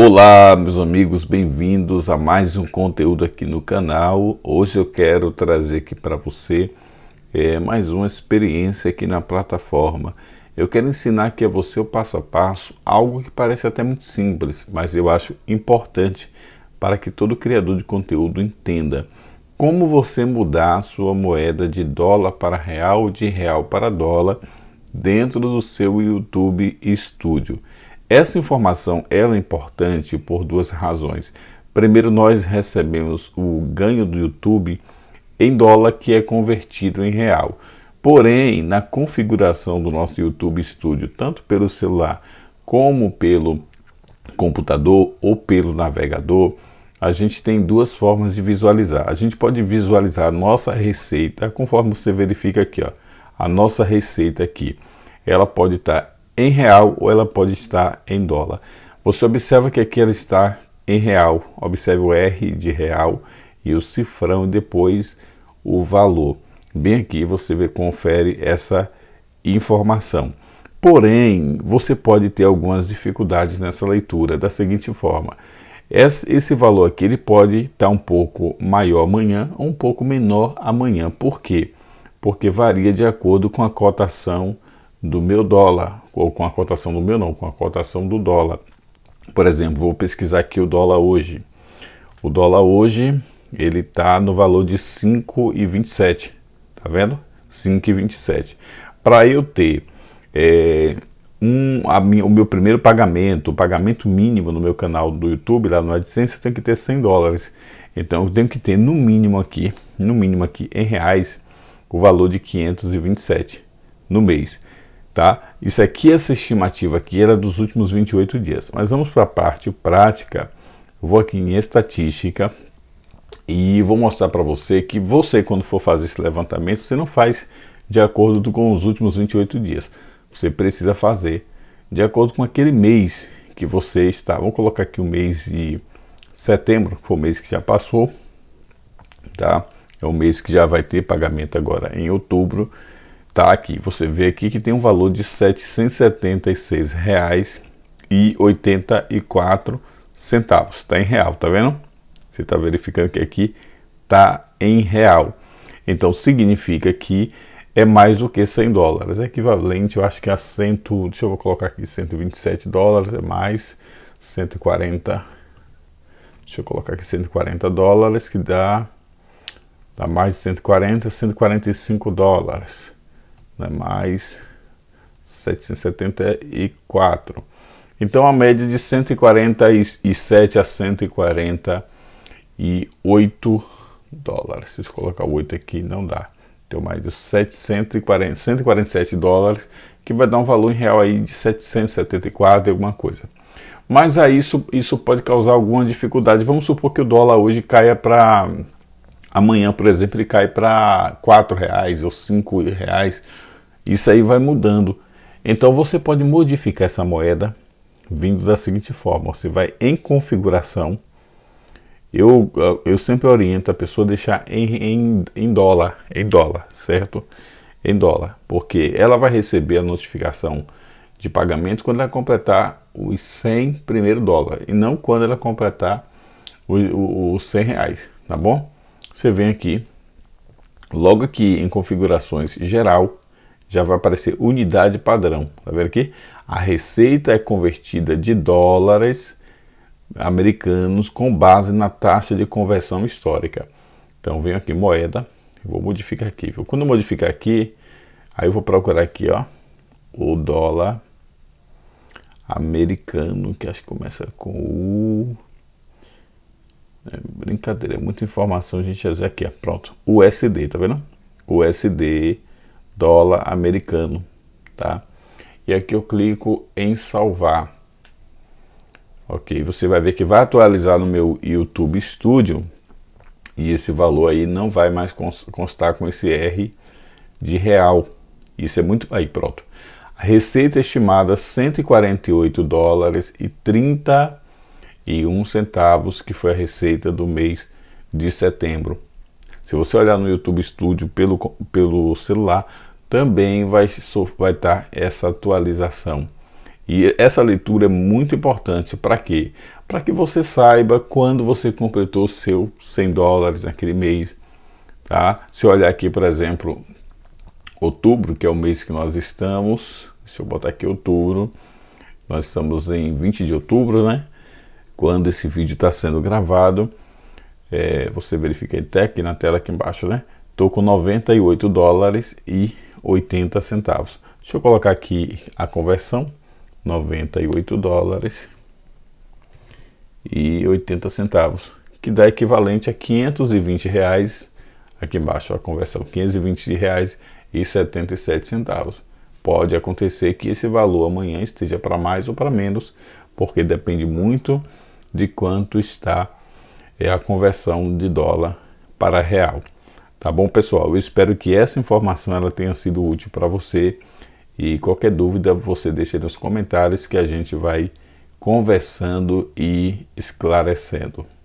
Olá, meus amigos, bem-vindos a mais um conteúdo aqui no canal. Hoje eu quero trazer aqui para você é, mais uma experiência aqui na plataforma. Eu quero ensinar aqui a você o passo a passo, algo que parece até muito simples, mas eu acho importante para que todo criador de conteúdo entenda como você mudar a sua moeda de dólar para real, de real para dólar, dentro do seu YouTube Studio. Essa informação ela é importante por duas razões. Primeiro, nós recebemos o ganho do YouTube em dólar que é convertido em real. Porém, na configuração do nosso YouTube Studio, tanto pelo celular como pelo computador ou pelo navegador, a gente tem duas formas de visualizar. A gente pode visualizar a nossa receita, conforme você verifica aqui, ó. A nossa receita aqui, ela pode estar tá em real ou ela pode estar em dólar. Você observa que aqui ela está em real. Observe o R de real e o cifrão e depois o valor. Bem aqui você vê, confere essa informação. Porém, você pode ter algumas dificuldades nessa leitura da seguinte forma. Esse valor aqui ele pode estar um pouco maior amanhã ou um pouco menor amanhã. Por quê? Porque varia de acordo com a cotação do meu dólar, ou com a cotação do meu não, com a cotação do dólar. Por exemplo, vou pesquisar aqui o dólar hoje. O dólar hoje, ele está no valor de 5,27, tá vendo? 5,27. Para eu ter é, um, minha, o meu primeiro pagamento, o pagamento mínimo no meu canal do YouTube, lá no AdSense, eu tenho que ter 100 dólares. Então eu tenho que ter no mínimo aqui, no mínimo aqui em reais, o valor de 527 no mês tá? Isso aqui, essa estimativa aqui era dos últimos 28 dias. Mas vamos para a parte prática. vou aqui em estatística e vou mostrar para você que você, quando for fazer esse levantamento, você não faz de acordo com os últimos 28 dias. Você precisa fazer de acordo com aquele mês que você está. Vou colocar aqui o mês de setembro, que foi o mês que já passou, tá? É o mês que já vai ter pagamento agora em outubro aqui. você vê aqui que tem um valor de R$ 776,84. Está em real, tá vendo? Você está verificando que aqui está em real. Então significa que é mais do que 100 dólares. É equivalente, eu acho que a 100, deixa eu colocar aqui 127 dólares, é mais 140. Deixa eu colocar aqui 140 dólares que dá dá mais de 140, 145 dólares né, mais 774. Então a média de 147 a 148 dólares. Se eu colocar 8 aqui, não dá. Então mais de 740, 147 dólares, que vai dar um valor em real aí de 774 e alguma coisa. Mas aí isso, isso pode causar alguma dificuldade. Vamos supor que o dólar hoje caia para amanhã, por exemplo, ele cai para R$ reais ou R$ reais isso aí vai mudando. Então você pode modificar essa moeda vindo da seguinte forma: você vai em configuração. Eu, eu sempre oriento a pessoa a deixar em, em, em dólar, em dólar, certo? Em dólar, porque ela vai receber a notificação de pagamento quando ela completar os 100 primeiro dólar e não quando ela completar os 100 reais, tá bom? Você vem aqui, logo aqui em configurações geral, já vai aparecer unidade padrão. Está vendo aqui? A receita é convertida de dólares americanos com base na taxa de conversão histórica. Então venho aqui moeda, vou modificar aqui. Viu? Quando modificar aqui, aí eu vou procurar aqui, ó, o dólar americano, que acho que começa com o é brincadeira, é muita informação, a gente. Já aqui, ó, pronto. USD, tá vendo? USD dólar americano, tá? E aqui eu clico em salvar. Ok, você vai ver que vai atualizar no meu YouTube Studio e esse valor aí não vai mais constar com esse R de real. Isso é muito... Aí pronto. A receita estimada 148 dólares e 31 centavos, que foi a receita do mês de setembro. Se você olhar no YouTube Studio pelo, pelo celular, também vai estar tá essa atualização. E essa leitura é muito importante para quê? Para que você saiba quando você completou seu 100 dólares naquele mês, tá? Se olhar aqui, por exemplo, outubro, que é o mês que nós estamos, deixa eu botar aqui outubro, nós estamos em 20 de outubro, né? Quando esse vídeo está sendo gravado, é, você verifica até aqui na tela aqui embaixo, né? Estou com 98 dólares e 80 centavos. Deixa eu colocar aqui a conversão, 98 dólares e 80 centavos, que dá equivalente a 520 reais, aqui embaixo a conversão, 520 reais e 77 centavos. Pode acontecer que esse valor amanhã esteja para mais ou para menos, porque depende muito de quanto está eh, a conversão de dólar para real. Tá bom, pessoal? Eu espero que essa informação ela tenha sido útil para você e qualquer dúvida você deixa nos comentários que a gente vai conversando e esclarecendo.